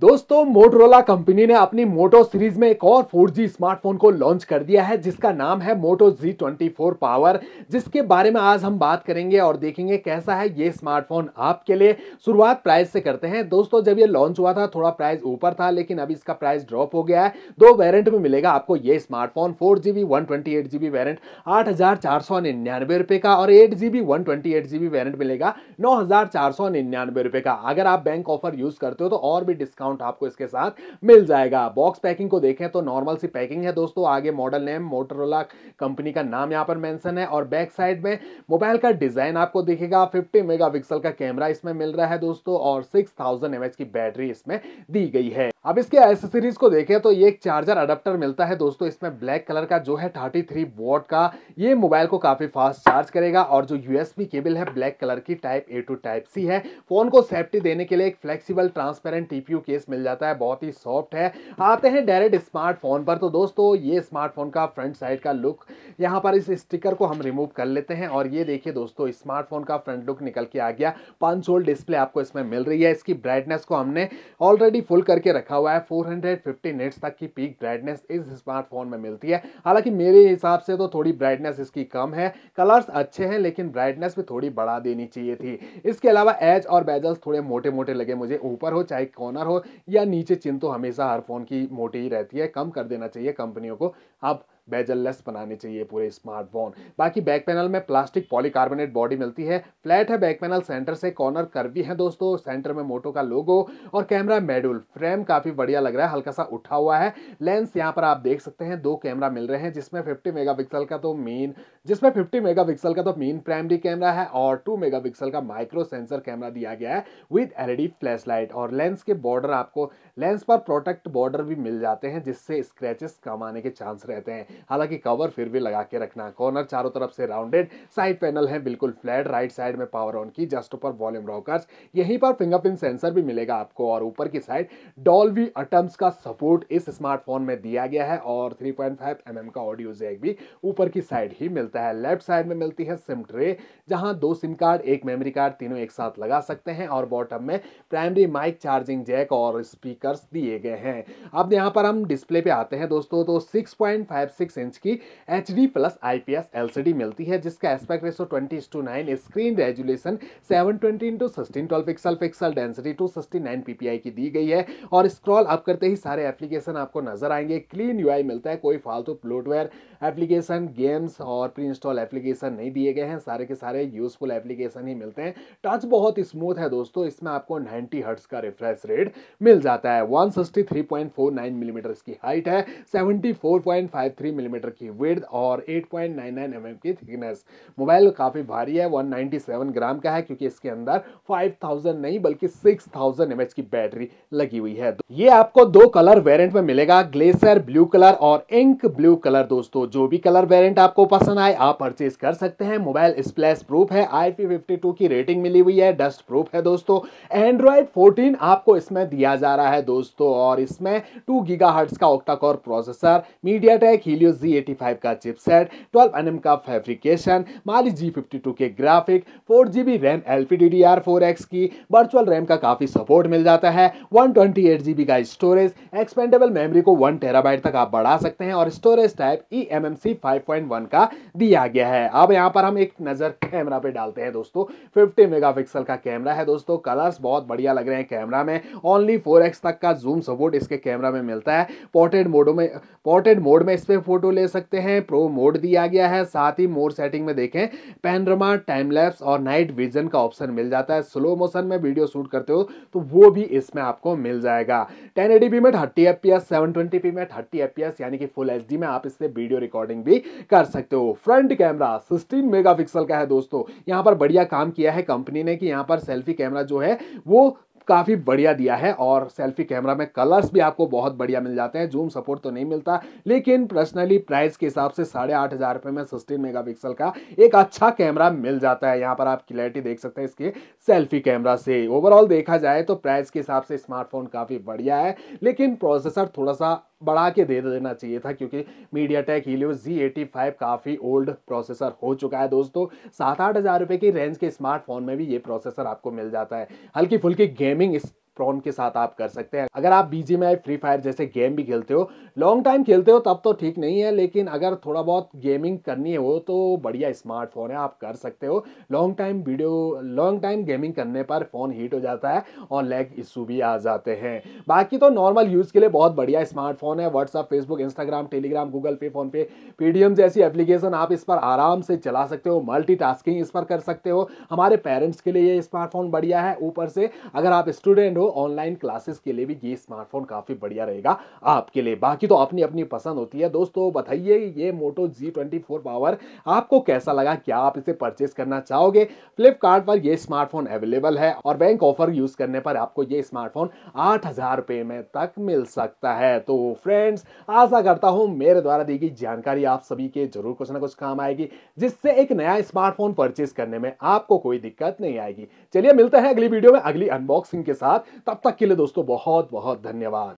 दोस्तों Motorola company ने अपनी मोटो सीरीज में एक और 4G स्मार्टफोन को लॉन्च कर दिया है जिसका नाम है मोटो Z24 पावर जिसके बारे में आज हम बात करेंगे और देखेंगे कैसा है ये स्मार्टफोन आपके लिए शुरुआत प्राइस से करते हैं दोस्तों जब ये लॉन्च हुआ था थोड़ा प्राइस ऊपर था लेकिन अभी इसका प्राइस ड्रॉप हो गया है दो वेरियंट में मिलेगा आपको ये smartphone four G B one twenty eight G B आठ हजार चार सौ निन्यानवे का और eight G B one twenty eight G B मिलेगा नौ हजार चार सौ निन्यानवे रुपये का अगर आप बैंक ऑफर यूज करते हो तो और भी डिस्काउंट डिस्काउंट आपको इसके साथ मिल जाएगा बॉक्स पैकिंग को देखें तो नॉर्मल सी पैकिंग है दोस्तों आगे मॉडल नेम मोटरोला कंपनी का नाम यहाँ पर मैंसन है और बैक साइड में मोबाइल का डिजाइन आपको दिखेगा फिफ्टी मेगा का कैमरा इसमें मिल रहा है दोस्तों और सिक्स थाउजेंड की बैटरी इसमें दी गई है अब इसके एसेसरीज को देखें तो ये एक चार्जर अडप्टर मिलता है दोस्तों इसमें ब्लैक कलर का जो है थर्टी थ्री वोट का ये मोबाइल को काफ़ी फास्ट चार्ज करेगा और जो यूएसबी केबल है ब्लैक कलर की type A to type C है फ़ोन को सेफ्टी देने के लिए एक फ्लेक्सिबल ट्रांसपेरेंट टीपीयू केस मिल जाता है बहुत ही सॉफ्ट है आते हैं डायरेक्ट स्मार्टफोन पर तो दोस्तों ये स्मार्टफोन का फ्रंट साइड का लुक यहाँ पर इस स्टिकर को हम रिमूव कर लेते हैं और ये देखिए दोस्तों स्मार्टफोन का फ्रंट लुक निकल के आ गया पांच होल डिस्प्ले आपको इसमें मिल रही है इसकी ब्राइटनेस को हमने ऑलरेडी फुल करके रखा रखा हुआ है 450 निट्स तक की पीक ब्राइटनेस इस स्मार्टफोन में मिलती है हालांकि मेरे हिसाब से तो थोड़ी ब्राइटनेस इसकी कम है कलर्स अच्छे हैं लेकिन ब्राइटनेस भी थोड़ी बढ़ा देनी चाहिए थी इसके अलावा एज और बेजल्स थोड़े मोटे मोटे लगे मुझे ऊपर हो चाहे कॉर्नर हो या नीचे चिन तो हमेशा हर फोन की मोटी ही रहती है कम कर देना चाहिए कंपनियों को अब बेजललेस बनाने चाहिए पूरे स्मार्टफोन बाकी बैक पैनल में प्लास्टिक पॉलीकार्बोनेट बॉडी मिलती है फ्लैट है बैक पैनल सेंटर से कॉर्नर करवी है दोस्तों सेंटर में मोटो का लोगो और कैमरा मेडुल फ्रेम काफी बढ़िया लग रहा है हल्का सा उठा हुआ है लेंस यहाँ पर आप देख सकते हैं दो कैमरा मिल रहे हैं जिसमें फिफ्टी मेगा का तो मेन जिसमें फिफ्टी मेगा का तो मेन प्राइमरी कैमरा है और टू मेगा का माइक्रो सेंसर कैमरा दिया गया है विद एलईडी लाइट और लेंस के बॉर्डर आपको लेंस पर प्रोटेक्ट बॉर्डर भी मिल जाते हैं जिससे स्क्रैचेस कम आने के चांस रहते हैं हालांकि कवर फिर भी लगा के रखना कॉर्नर चारों तरफ से राउंडेड साइड पैनल है बिल्कुल फ्लैट राइट साइड में पावर ऑन की जस्ट ऊपर वॉल्यूम रॉकर्स यहीं पर फिंगरप्रिंट सेंसर भी मिलेगा आपको और ऊपर की साइड डॉल्वी अटम्स का सपोर्ट इस स्मार्टफोन में दिया गया है और 3.5 पॉइंट mm का ऑडियो जैक भी ऊपर की साइड ही मिलता है लेफ्ट साइड में मिलती है सिम ट्रे जहां दो सिम कार्ड एक मेमोरी कार्ड तीनों एक साथ लगा सकते हैं और बॉटम में प्राइमरी माइक चार्जिंग जैक और स्पीकर दिए गए हैं अब यहाँ पर हम डिस्प्ले पे आते हैं दोस्तों तो सिक्स सिक्स इंच की H D plus I P S L C D मिलती है जिसका aspect ratio twenty to nine screen resolution seven twenty into sixteen twelve pixel pixel density two sixty nine P P I की दी गई है और scroll up करते ही सारे एप्लीकेशन आपको नजर आएंगे क्लीन यू आई मिलता है कोई फालतू प्लोटवेयर एप्लीकेशन गेम्स और प्री इंस्टॉल एप्लीकेशन नहीं दिए गए हैं सारे के सारे यूजफुल एप्लीकेशन ही मिलते हैं टच बहुत स्मूथ है दोस्तों इसमें आपको नाइनटी हर्ट्स का रिफ्रेश रेट मिल जाता है one sixty three point four nine millimetre mm की हाइट है seventy four point five three millimetre की वेड और 8.99 पॉइंट mm की थिकनेस मोबाइल काफ़ी भारी है 197 ग्राम का है क्योंकि इसके अंदर 5000 नहीं बल्कि 6000 थाउजेंड की बैटरी लगी हुई है ये आपको दो कलर वेरिएंट में मिलेगा ग्लेसर ब्लू कलर और इंक ब्लू कलर दोस्तों जो भी कलर वेरिएंट आपको पसंद आए आप परचेज कर सकते हैं मोबाइल स्प्लेस प्रूफ है आई की रेटिंग मिली हुई है डस्ट प्रूफ है दोस्तों एंड्रॉयड फोर्टीन आपको इसमें दिया जा रहा है दोस्तों और इसमें टू गीगा का octacore processor MediaTek Helio Z85 का चिपसेट 12 एनएम का फैब्रिकेशन माली G52 के ग्राफिक 4GB रैम LPDDR4X की वर्चुअल रैम का काफ़ी सपोर्ट मिल जाता है 128GB का स्टोरेज एक्सपेंडेबल मेमोरी को 1 टेराबाइट तक आप बढ़ा सकते हैं और स्टोरेज टाइप ई 5.1 का दिया गया है अब यहाँ पर हम एक नज़र कैमरा पे डालते हैं दोस्तों 50 मेगापिक्सल का कैमरा है दोस्तों कलर्स बहुत बढ़िया लग रहे हैं कैमरा में ओनली 4x तक का जूम सपोर्ट इसके कैमरा में मिलता है पोर्ट्रेट मोड में पोर्ट्रेट मोड में इस पर फोटो ले सकते हैं प्रो मोड दिया गया है साथ ही मोड सेटिंग में देखें पैनरमा टाइम लैप्स और नाइट विजन का ऑप्शन मिल जाता है स्लो मोशन में वीडियो शूट करते हो तो वो भी इसमें आपको मिल जाएगा टेन में थर्टी एफ पी में थर्टी एफ यानी कि फुल एच में आप इससे वीडियो रिकॉर्डिंग भी कर सकते हो फ्रंट कैमरा सिक्सटीन मेगा का है दोस्तों यहाँ पर बढ़िया काम किया है कंपनी ने कि यहाँ पर सेल्फी कैमरा जो है वो काफ़ी बढ़िया दिया है और सेल्फी कैमरा में कलर्स भी आपको बहुत बढ़िया मिल जाते हैं जूम सपोर्ट तो नहीं मिलता लेकिन पर्सनली प्राइस के हिसाब से साढ़े आठ हज़ार रुपये में सिक्सटीन मेगापिक्सल का एक अच्छा कैमरा मिल जाता है यहाँ पर आप क्लैरिटी देख सकते हैं इसके सेल्फी कैमरा से ओवरऑल देखा जाए तो प्राइस के हिसाब से स्मार्टफोन काफ़ी बढ़िया है लेकिन प्रोसेसर थोड़ा सा बढ़ा के दे देना चाहिए था क्योंकि MediaTek Helio G eighty five काफ़ी ओल्ड प्रोसेसर हो चुका है दोस्तों सात आठ हज़ार रुपये की रेंज के स्मार्टफोन में भी ये प्रोसेसर आपको मिल जाता है हल्की फुल्की गेमिंग इस प्रॉन के साथ आप कर सकते हैं अगर आप बीजी में फ्री फायर जैसे गेम भी खेलते हो लॉन्ग टाइम खेलते हो तब तो ठीक नहीं है लेकिन अगर थोड़ा बहुत गेमिंग करनी हो तो बढ़िया स्मार्टफोन है आप कर सकते हो long time video long time gaming करने पर फ़ोन हीट हो जाता है और लैग इशू भी आ जाते हैं बाकी तो नॉर्मल यूज़ के लिए बहुत बढ़िया स्मार्टफोन है WhatsApp Facebook Instagram Telegram Google Pay PhonePe Paytm जैसी एप्लीकेशन आप इस पर आराम से चला सकते हो मल्टीटास्किंग इस पर कर सकते हो हमारे पेरेंट्स के लिए ये स्मार्टफोन बढ़िया है ऊपर से अगर आप स्टूडेंट हो ऑनलाइन क्लासेस के लिए भी ये स्मार्टफोन काफ़ी बढ़िया रहेगा आपके लिए बाकी तो अपनी अपनी पसंद होती है दोस्तों बताइए ये Moto G twenty four power आपको कैसा लगा क्या आप इसे परचेस करना चाहोगे फ्लिपकार्ट पर यह स्मार्टफोन अवेलेबल है और बैंक ऑफर यूज करने पर आपको ये स्मार्टफोन आठ हजार में तक मिल सकता है तो फ्रेंड्स आशा करता हूँ मेरे द्वारा दी गई जानकारी आप सभी के जरूर कुछ ना कुछ काम आएगी जिससे एक नया स्मार्टफोन परचेस करने में आपको कोई दिक्कत नहीं आएगी चलिए मिलते हैं अगली वीडियो में अगली अनबॉक्सिंग के साथ तब तक के लिए दोस्तों बहुत बहुत धन्यवाद